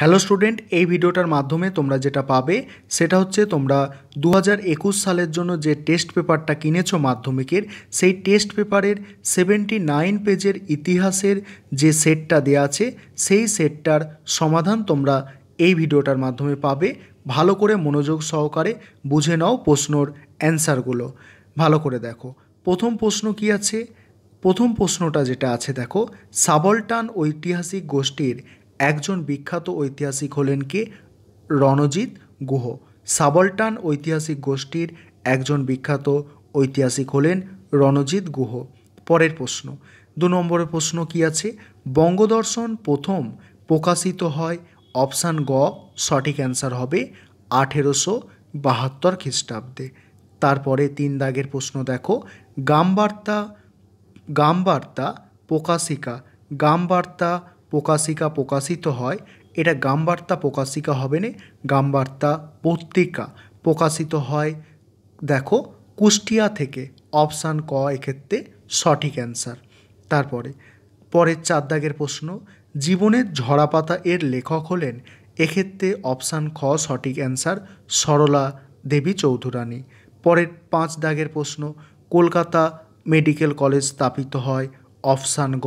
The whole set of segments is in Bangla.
হ্যালো স্টুডেন্ট এই ভিডিওটার মাধ্যমে তোমরা যেটা পাবে সেটা হচ্ছে তোমরা দু সালের জন্য যে টেস্ট পেপারটা কিনেছো মাধ্যমিকের সেই টেস্ট পেপারের সেভেন্টি নাইন পেজের ইতিহাসের যে সেটটা দেয়া আছে সেই সেটটার সমাধান তোমরা এই ভিডিওটার মাধ্যমে পাবে ভালো করে মনোযোগ সহকারে বুঝে নাও প্রশ্নর অ্যান্সারগুলো ভালো করে দেখো প্রথম প্রশ্ন কি আছে প্রথম প্রশ্নটা যেটা আছে দেখো সাবলটান ঐতিহাসিক গোষ্ঠীর একজন বিখ্যাত ঐতিহাসিক হলেন কে রণজিৎ গুহ সাবলটান ঐতিহাসিক গোষ্ঠীর একজন বিখ্যাত ঐতিহাসিক হলেন রণজিৎ গুহ পরের প্রশ্ন দু নম্বরের প্রশ্ন কি আছে বঙ্গদর্শন প্রথম প্রকাশিত হয় অপশান গ সঠিক অ্যান্সার হবে আঠেরোশো বাহাত্তর খ্রিস্টাব্দে তারপরে তিন দাগের প্রশ্ন দেখো গামবার্তা গামবার্তা প্রকাশিকা গামবার্তা প্রকাশিকা প্রকাশিত হয় এটা গামবার্তা প্রকাশিকা হবে না গামবার্তা পত্রিকা প্রকাশিত হয় দেখো কুষ্টিয়া থেকে অপশান ক এক্ষেত্রে সঠিক অ্যান্সার তারপরে পরের চার দাগের প্রশ্ন জীবনের ঝরাপাতা এর লেখক হলেন এক্ষেত্রে অপশান খ সঠিক অ্যান্সার সরলা দেবী চৌধুরানী পরের পাঁচ দাগের প্রশ্ন কলকাতা মেডিকেল কলেজ স্থাপিত হয় অপশান গ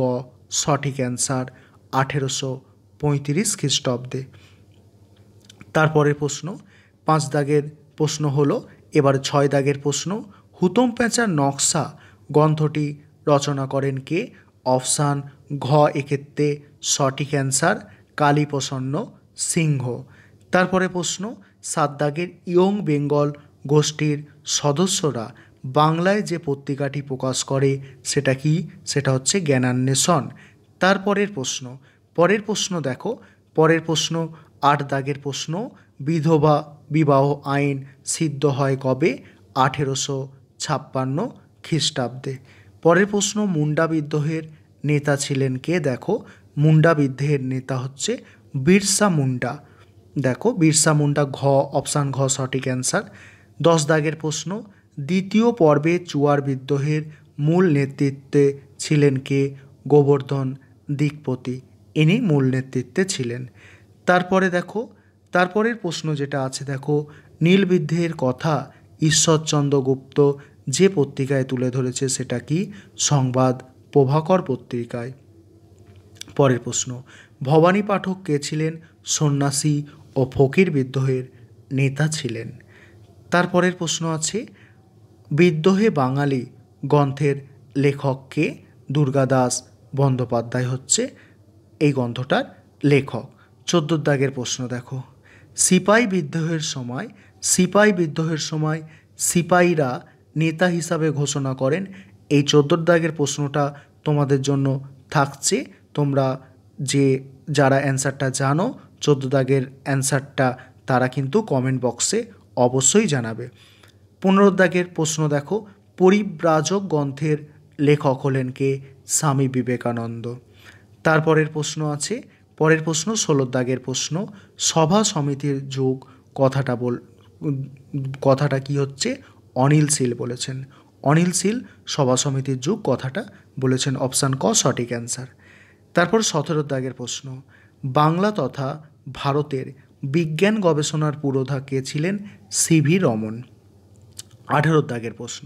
সঠিক অ্যান্সার আঠেরোশো পঁয়ত্রিশ খ্রিস্টাব্দে তারপরের প্রশ্ন পাঁচ দাগের প্রশ্ন হলো এবার ছয় দাগের প্রশ্ন হুতম প্যাঁচার নকশা গ্রন্থটি রচনা করেন কে অপশান ঘ এক্ষেত্রে সঠিক অ্যান্সার কালীপ্রসন্ন সিংহ তারপরে প্রশ্ন সাত দাগের ইয়ং বেঙ্গল গোষ্ঠীর সদস্যরা বাংলায় যে পত্রিকাটি প্রকাশ করে সেটা কি সেটা হচ্ছে জ্ঞানান্বেষণ তারপরের প্রশ্ন পরের প্রশ্ন দেখো পরের প্রশ্ন আট দাগের প্রশ্ন বিধবা বিবাহ আইন সিদ্ধ হয় কবে আঠেরোশো ছাপ্পান্ন খ্রিস্টাব্দে পরের প্রশ্ন মুন্ডা বিদ্রোহের নেতা ছিলেন কে দেখো মুন্ডা বিদ্রোহের নেতা হচ্ছে বিরসা মুন্ডা দেখো বিরসা মুন্ডা ঘ অপশান ঘ সঠিক অ্যান্সার দশ দাগের প্রশ্ন দ্বিতীয় পর্বে চুয়ার বিদ্রোহের মূল নেতৃত্বে ছিলেন কে গোবর্ধন দিকপতি ইনি মূল নেতৃত্বে ছিলেন তারপরে দেখো তারপরের প্রশ্ন যেটা আছে দেখো নীলবিদ্ধের কথা ঈশ্বরচন্দ্র গুপ্ত যে পত্রিকায় তুলে ধরেছে সেটা কি সংবাদ প্রভাকর পত্রিকায় পরের প্রশ্ন ভবানী পাঠক কে ছিলেন সন্ন্যাসী ও ফকির বিদ্রোহের নেতা ছিলেন তারপরের প্রশ্ন আছে বিদ্রোহে বাঙালি গ্রন্থের লেখককে দুর্গাদাস বন্দ্যোপাধ্যায় হচ্ছে এই গ্রন্থটার লেখক চোদ্দ দাগের প্রশ্ন দেখো সিপাই বিদ্রোহের সময় সিপাই বিদ্রোহের সময় সিপাইরা নেতা হিসাবে ঘোষণা করেন এই চোদ্দ দাগের প্রশ্নটা তোমাদের জন্য থাকছে তোমরা যে যারা অ্যান্সারটা জানো চোদ্দ দাগের অ্যান্সারটা তারা কিন্তু কমেন্ট বক্সে অবশ্যই জানাবে পনেরো দাগের প্রশ্ন দেখো পরিব্রাজক গ্রন্থের লেখক হলেন কে স্বামী বিবেকানন্দ তারপরের প্রশ্ন আছে পরের প্রশ্ন ষোলোর দাগের প্রশ্ন সভা সমিতির যুগ কথাটা বল কথাটা কি হচ্ছে অনিল সিল বলেছেন অনিল সিল সভা সমিতির যুগ কথাটা বলেছেন অপশান ক সঠিক অ্যান্সার তারপর সতেরো দাগের প্রশ্ন বাংলা তথা ভারতের বিজ্ঞান গবেষণার পুরোধা কে ছিলেন সিভি রমন আঠেরো দাগের প্রশ্ন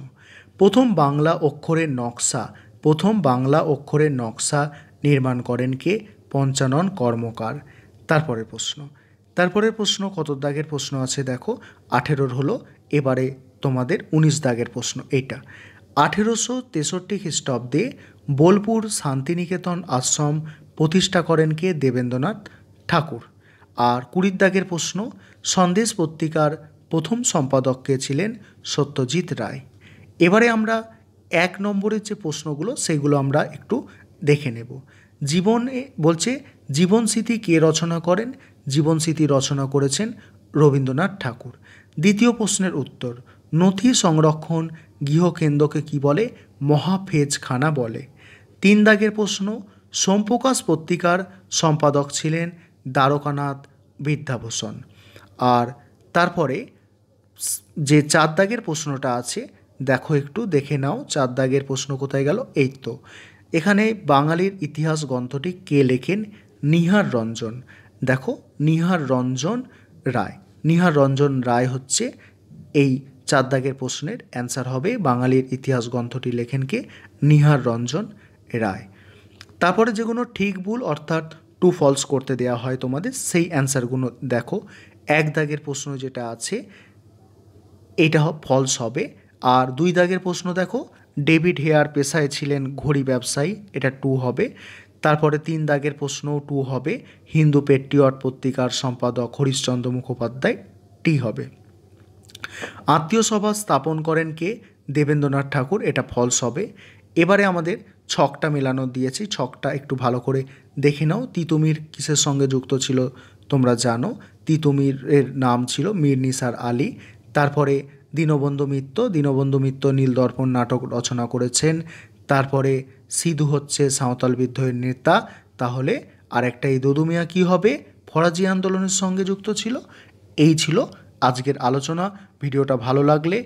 প্রথম বাংলা অক্ষরের নকশা প্রথম বাংলা অক্ষরের নকশা নির্মাণ করেন কে পঞ্চানন কর্মকার তারপরের প্রশ্ন তারপরের প্রশ্ন কত দাগের প্রশ্ন আছে দেখো আঠেরোর হলো এবারে তোমাদের উনিশ দাগের প্রশ্ন এটা আঠেরোশো তেষট্টি খ্রিস্টাব্দে বোলপুর শান্তিনিকেতন আশ্রম প্রতিষ্ঠা করেন কে দেবেন্দ্রনাথ ঠাকুর আর কুড়ির দাগের প্রশ্ন সন্দেশ পত্রিকার প্রথম সম্পাদক কে ছিলেন সত্যজিৎ রায় এবারে আমরা এক নম্বরের যে প্রশ্নগুলো সেগুলো আমরা একটু দেখে নেব জীবনে বলছে জীবনস্মৃতি কে রচনা করেন জীবনস্মৃতি রচনা করেছেন রবীন্দ্রনাথ ঠাকুর দ্বিতীয় প্রশ্নের উত্তর নথি সংরক্ষণ গৃহকেন্দ্রকে কি বলে মহাফেজখানা বলে তিন দাগের প্রশ্ন সোমপ্রকাশ পত্রিকার সম্পাদক ছিলেন দ্বারকানাথ বিদ্যাভূষণ আর তারপরে যে চার দাগের প্রশ্নটা আছে দেখো একটু দেখে নাও চার দাগের প্রশ্ন কোথায় গেল এই তো এখানে বাঙালির ইতিহাস গ্রন্থটি কে লেখেন নিহার রঞ্জন দেখো নিহার রঞ্জন রায় নিহার রঞ্জন রায় হচ্ছে এই চার দাগের প্রশ্নের অ্যান্সার হবে বাঙালির ইতিহাস গ্রন্থটি লেখেন কে নিহার রঞ্জন রায় তারপরে যেগুলো ঠিক ভুল অর্থাৎ টু ফলস করতে দেওয়া হয় তোমাদের সেই অ্যান্সারগুলো দেখো এক দাগের প্রশ্ন যেটা আছে এটা ফলস হবে আর দুই দাগের প্রশ্ন দেখো ডেভিড হেয়ার পেশায় ছিলেন ঘড়ি ব্যবসায়ী এটা টু হবে তারপরে তিন দাগের প্রশ্নও টু হবে হিন্দু পেট্রিয়ট পত্রিকার সম্পাদক হরিশ্চন্দ্র মুখোপাধ্যায় টি হবে আত্মীয় সভা স্থাপন করেন কে দেবেন্দ্রনাথ ঠাকুর এটা ফলস হবে এবারে আমাদের ছকটা মেলানো দিয়েছি ছকটা একটু ভালো করে দেখে নাও তিতুমির কিসের সঙ্গে যুক্ত ছিল তোমরা জানো তিতুমির এর নাম ছিল মির নিসার আলী তারপরে দীনবন্ধু মিত্র দীনবন্ধু মিত্র নীলদর্পণ নাটক রচনা করেছেন তারপরে সিধু হচ্ছে সাঁওতাল বিদ্রোহের নেতা তাহলে আর একটা এই দদুমিয়া কী হবে ফরাজি আন্দোলনের সঙ্গে যুক্ত ছিল এই ছিল আজকের আলোচনা ভিডিওটা ভালো লাগলে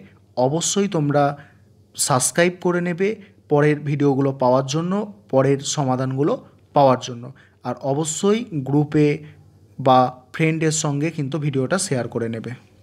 অবশ্যই তোমরা সাবস্ক্রাইব করে নেবে পরের ভিডিওগুলো পাওয়ার জন্য পরের সমাধানগুলো পাওয়ার জন্য আর অবশ্যই গ্রুপে বা ফ্রেন্ডের সঙ্গে কিন্তু ভিডিওটা শেয়ার করে নেবে